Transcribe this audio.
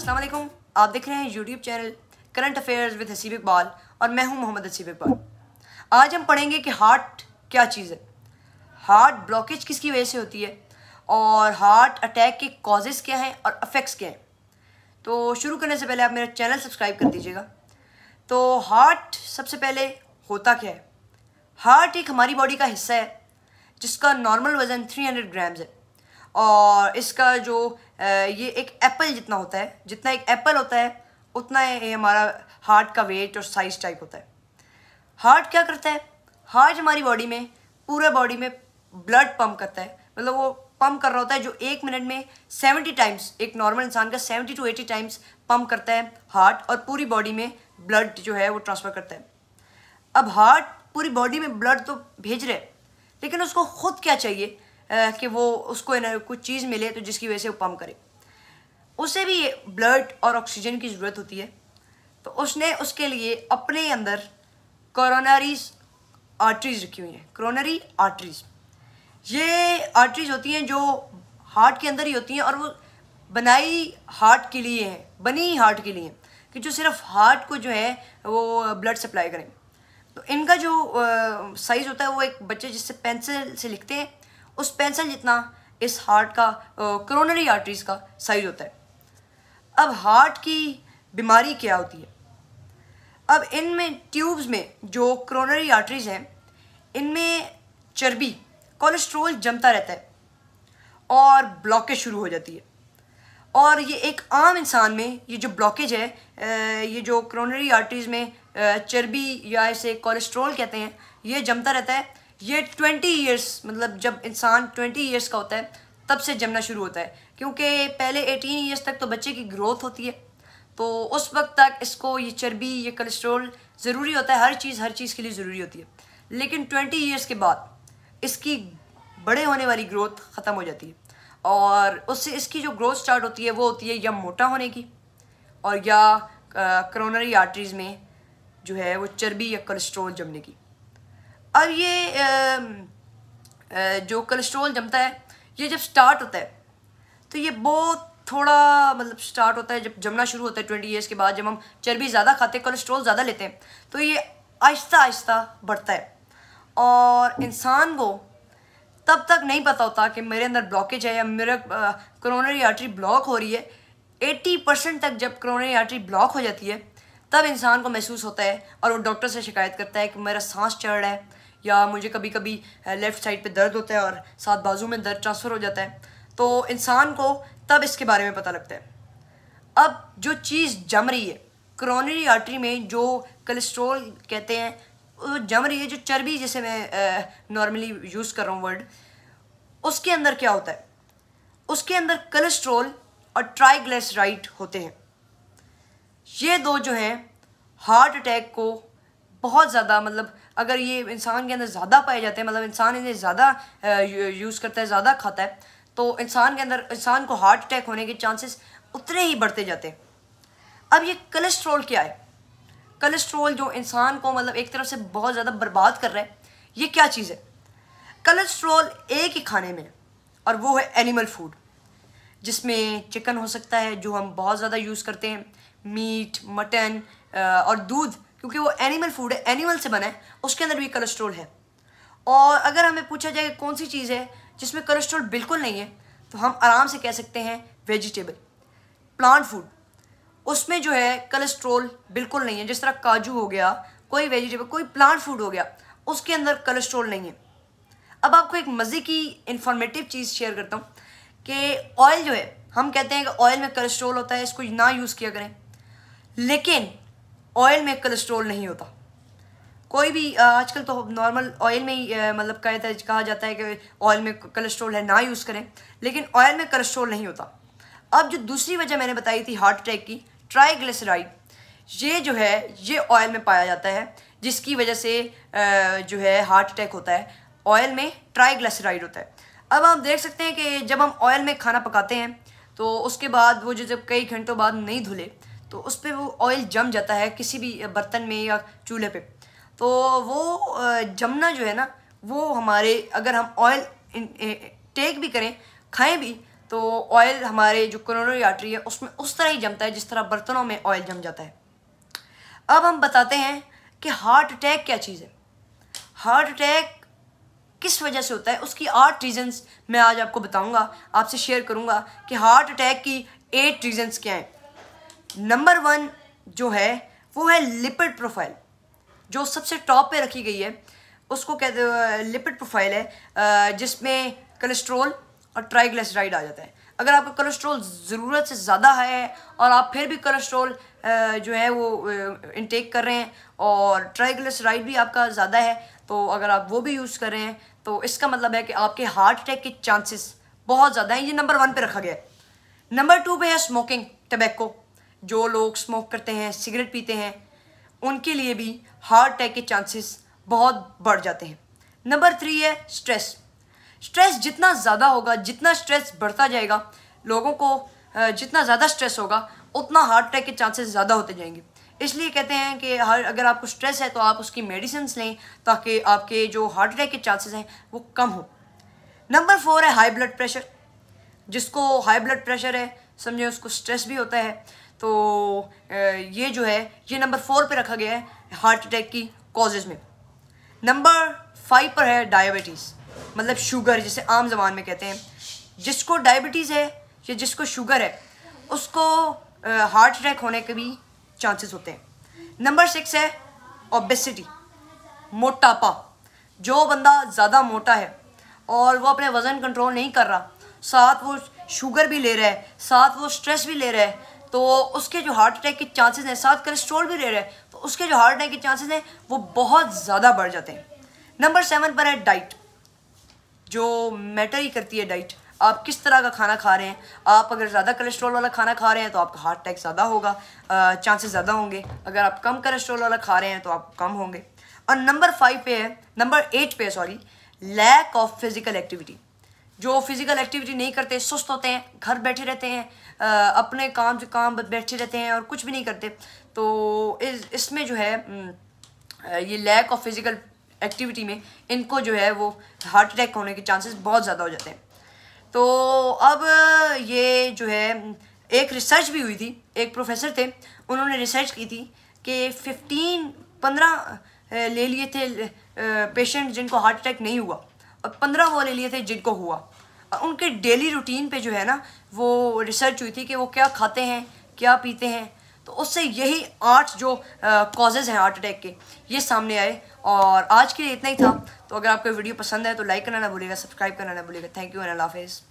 अस्सलाम वालेकुम आप देख रहे हैं YouTube channel current affairs with Haseeb Iqbal और मैं हूं मोहम्मद हसीब इकबाल आज हम पढ़ेंगे कि हार्ट क्या चीज़ है हार्ट ब्लॉकेज किसकी वजह से होती है और हार्ट अटैक के कॉजेज़ क्या हैं और अफेक्ट्स क्या हैं तो शुरू करने से पहले आप मेरा चैनल सब्सक्राइब कर दीजिएगा तो हार्ट सबसे पहले होता क्या है हार्ट एक हमारी बॉडी का हिस्सा है जिसका नॉर्मल वज़न हंड्रेड ग्राम्स है और इसका जो ये एक एप्पल जितना होता है जितना एक एप्पल होता है उतना ये हमारा हार्ट का वेट और साइज टाइप होता है हार्ट क्या करता है हार्ट हमारी बॉडी में पूरे बॉडी में ब्लड पम्प करता है मतलब वो पम्प कर रहा होता है जो एक मिनट में सेवेंटी टाइम्स एक नॉर्मल इंसान का seventy two eighty times pump करता है हार्ट और पूरी बॉडी में ब्लड जो है वो ट्रांसफ़र करता है अब हार्ट पूरी बॉडी में ब्लड तो भेज रहे लेकिन उसको खुद क्या चाहिए कि वो उसको कुछ चीज़ मिले तो जिसकी वजह से वो पम्प करे उसे भी ब्लड और ऑक्सीजन की ज़रूरत होती है तो उसने उसके लिए अपने अंदर कोरोनरीज आर्टरीज रखी हुई हैं कोरोनरी आर्टरीज ये आर्टरीज होती हैं जो हार्ट के अंदर ही होती हैं और वो बनाई हार्ट के लिए हैं बनी हार्ट के लिए हैं कि जो सिर्फ हार्ट को जो है वो ब्लड सप्लाई करें तो इनका जो साइज़ होता है वो एक बच्चे जिससे पेंसिल से लिखते हैं उस पेंसिल जितना इस हार्ट का क्रोनरी आर्टरीज का साइज होता है अब हार्ट की बीमारी क्या होती है अब इनमें ट्यूब्स में जो क्रोनरी आर्टरीज हैं इनमें चर्बी कोलेस्ट्रोल जमता रहता है और ब्लॉकेज शुरू हो जाती है और ये एक आम इंसान में ये जो ब्लॉकेज है ये जो क्रोनरी आर्टरीज में चर्बी या इसे कोलेस्ट्रोल कहते हैं ये जमता रहता है ये ट्वेंटी ईयर्स मतलब जब इंसान ट्वेंटी ईयर्स का होता है तब से जमना शुरू होता है क्योंकि पहले एटीन ईयर्स तक तो बच्चे की ग्रोथ होती है तो उस वक्त तक इसको ये चर्बी ये कोलेस्ट्रोल ज़रूरी होता है हर चीज़ हर चीज़ के लिए ज़रूरी होती है लेकिन ट्वेंटी ईयर्स के बाद इसकी बड़े होने वाली ग्रोथ ख़त्म हो जाती है और उससे इसकी जो ग्रोथ स्टार्ट होती है वो होती है या मोटा होने की और या करोनरी आर्टरीज़ में जो है वो चर्बी या कोलेस्ट्रोल जमने की अब ये जो कोलेस्ट्रोल जमता है ये जब स्टार्ट होता है तो ये बहुत थोड़ा मतलब स्टार्ट होता है जब जमना शुरू होता है ट्वेंटी ईयर्स के बाद जब हम चर्बी ज़्यादा खाते हैं कोलेस्ट्रोल ज़्यादा लेते हैं तो ये आहिस्ता आहिस्ता बढ़ता है और इंसान को तब तक नहीं पता होता कि मेरे अंदर ब्लॉकेज है या मेरा करोनरी आर्टरी ब्लॉक हो रही है एट्टी परसेंट तक जब करोनरी आर्टरी ब्लॉक हो जाती है तब इंसान को महसूस होता है और वो डॉक्टर से शिकायत करता है कि मेरा सांस चढ़ रहा है या मुझे कभी कभी लेफ़्ट साइड पे दर्द होता है और साथ बाजू में दर्द ट्रांसफ़र हो जाता है तो इंसान को तब इसके बारे में पता लगता है अब जो चीज़ जम रही है क्रोनरी आर्टरी में जो कोलेस्ट्रोल कहते हैं जम रही है जो चर्बी जिसे मैं नॉर्मली यूज़ कर रहा हूँ वर्ड उसके अंदर क्या होता है उसके अंदर कोलेस्ट्रोल और ट्राइग्लिसराइड होते हैं ये दो जो हैं हार्ट अटैक को बहुत ज़्यादा मतलब अगर ये इंसान के अंदर ज़्यादा पाए जाते हैं मतलब इंसान इन्हें ज़्यादा यूज़ करता है ज़्यादा खाता है तो इंसान के अंदर इंसान को हार्ट अटैक होने के चांसेस उतने ही बढ़ते जाते हैं अब ये कलेस्ट्रोल क्या है कलेस्ट्रोल जो इंसान को मतलब एक तरफ से बहुत ज़्यादा बर्बाद कर रहा है ये क्या चीज़ है कलेस्ट्रोल एक ही खाने में और वो है एनिमल फूड जिसमें चिकन हो सकता है जो हम बहुत ज़्यादा यूज़ करते हैं मीट मटन और दूध क्योंकि वो एनिमल फूड है एनिमल से बना है उसके अंदर भी कोलेस्ट्रोल है और अगर हमें पूछा जाए कौन सी चीज़ है जिसमें कोलेस्ट्रोल बिल्कुल नहीं है तो हम आराम से कह सकते हैं वेजिटेबल प्लांट फूड उसमें जो है कोलेस्ट्रोल बिल्कुल नहीं है जिस तरह काजू हो गया कोई वेजिटेबल कोई प्लांट फूड हो गया उसके अंदर कोलेस्ट्रोल नहीं है अब आपको एक मज़े की इन्फॉर्मेटिव चीज़ शेयर करता हूँ कि ऑयल जो है हम कहते हैं कि ऑयल में कोलेस्ट्रोल होता है इसको ना यूज़ किया करें लेकिन ऑयल में कोलेस्ट्रोल नहीं होता कोई भी आजकल तो नॉर्मल ऑयल में ही मतलब कहता कहा जाता है कि ऑयल में कोलेस्ट्रोल है ना यूज़ करें लेकिन ऑयल में कोलेस्ट्रोल नहीं होता अब जो दूसरी वजह मैंने बताई थी हार्ट अटैक की ट्राईग्लिसराइड ये जो है ये ऑयल में पाया जाता है जिसकी वजह से जो है हार्ट अटैक होता है ऑयल में ट्राईग्लिसराइड होता है अब आप देख सकते हैं कि जब हम ऑयल में खाना पकाते हैं तो उसके बाद वो जो जब कई घंटों बाद नहीं धुले तो उस पर वो ऑयल जम जाता है किसी भी बर्तन में या चूल्हे पे तो वो जमना जो है ना वो हमारे अगर हम ऑयल टेक भी करें खाएं भी तो ऑयल हमारे जो कोरोनरी आर्टरी है उसमें उस तरह ही जमता है जिस तरह बर्तनों में ऑयल जम जाता है अब हम बताते हैं कि हार्ट अटैक क्या चीज़ है हार्ट अटैक किस वजह से होता है उसकी आठ रीजंस मैं आज आपको बताऊंगा आपसे शेयर करूंगा कि हार्ट अटैक की एट रीजंस क्या हैं नंबर वन जो है वो है लिपिड प्रोफाइल जो सबसे टॉप पे रखी गई है उसको कहते लिपिड प्रोफाइल है जिसमें कोलेस्ट्रोल और ट्राइग्लिसराइड आ जाता है अगर आपका कोलेस्ट्रोल ज़रूरत से ज़्यादा है और आप फिर भी कोलेस्ट्रोल जो है वो इनटेक कर रहे हैं और ट्राइग्लिसराइड भी आपका ज़्यादा है तो अगर आप वो भी यूज़ कर रहे हैं तो इसका मतलब है कि आपके हार्ट अटैक के चांसेस बहुत ज़्यादा हैं ये नंबर वन पे रखा गया है नंबर टू पे है स्मोकिंग टबैको जो लोग स्मोक करते हैं सिगरेट पीते हैं उनके लिए भी हार्ट अटैक के चांसेस बहुत बढ़ जाते हैं नंबर थ्री है स्ट्रेस स्ट्रेस जितना ज़्यादा होगा जितना स्ट्रेस बढ़ता जाएगा लोगों को जितना ज़्यादा स्ट्रेस होगा उतना हार्ट अटैक के चांसेस ज़्यादा होते जाएंगे इसलिए कहते हैं कि हर अगर आपको स्ट्रेस है तो आप उसकी मेडिसिन लें ताकि आपके जो हार्ट अटैक के चांसेस हैं वो कम हो नंबर फोर है हाई ब्लड प्रेशर जिसको हाई ब्लड प्रेशर है समझे उसको स्ट्रेस भी होता है तो ये जो है ये नंबर फोर पे रखा गया है हार्ट अटैक की कॉजेज़ में नंबर फाइव पर है डायबिटीज़ मतलब शुगर जिसे आम जबान में कहते हैं जिसको डायबिटीज़ है या जिसको शुगर है उसको हार्ट अटैक होने के भी चांसेस होते हैं नंबर सिक्स है ओबेसिटी मोटापा जो बंदा ज़्यादा मोटा है और वो अपने वज़न कंट्रोल नहीं कर रहा साथ वो शुगर भी ले रहा है साथ वो स्ट्रेस भी ले रहा है तो उसके जो हार्ट अटैक के चांसेस हैं साथ कोलेस्ट्रॉल भी रहे हैं तो उसके जो हार्ट अटैक के चांसेस हैं वो बहुत ज़्यादा बढ़ जाते हैं नंबर सेवन पर है डाइट जो मैटर ही करती है डाइट आप किस तरह का खाना खा रहे हैं आप अगर ज़्यादा कोलेस्ट्रॉल वाला खाना खा रहे हैं तो आपका हार्ट अटैक ज़्यादा होगा चांसेस ज़्यादा होंगे अगर आप कम कोलेस्ट्रॉल वाला खा रहे हैं तो आप कम होंगे और नंबर फाइव पे है नंबर एट पे है sorry lack of physical activity जो फिज़िकल एक्टिविटी नहीं करते सुस्त होते हैं घर बैठे रहते हैं अपने काम काम बैठे रहते हैं और कुछ भी नहीं करते तो इस इसमें जो है ये लैक ऑफ फिज़िकल एक्टिविटी में इनको जो है वो हार्ट अटैक होने के चांसेस बहुत ज़्यादा हो जाते हैं तो अब ये जो है एक रिसर्च भी हुई थी एक प्रोफेसर थे उन्होंने रिसर्च की थी कि फिफ्टीन पंद्रह ले लिए थे पेशेंट जिनको हार्ट अटैक नहीं हुआ पंद्रह वो ले लिए थे जिनको हुआ उनके डेली रूटीन पे जो है ना वो रिसर्च हुई थी कि वो क्या खाते हैं क्या पीते हैं तो उससे यही आठ जो कॉजेज हैं हार्ट अटैक के ये सामने आए और आज के लिए इतना ही था तो अगर आपको वीडियो पसंद है तो लाइक करना ना भूलेगा सब्सक्राइब करना ना भूलेगा थैंक यू एंड अल्लाह हाफिज़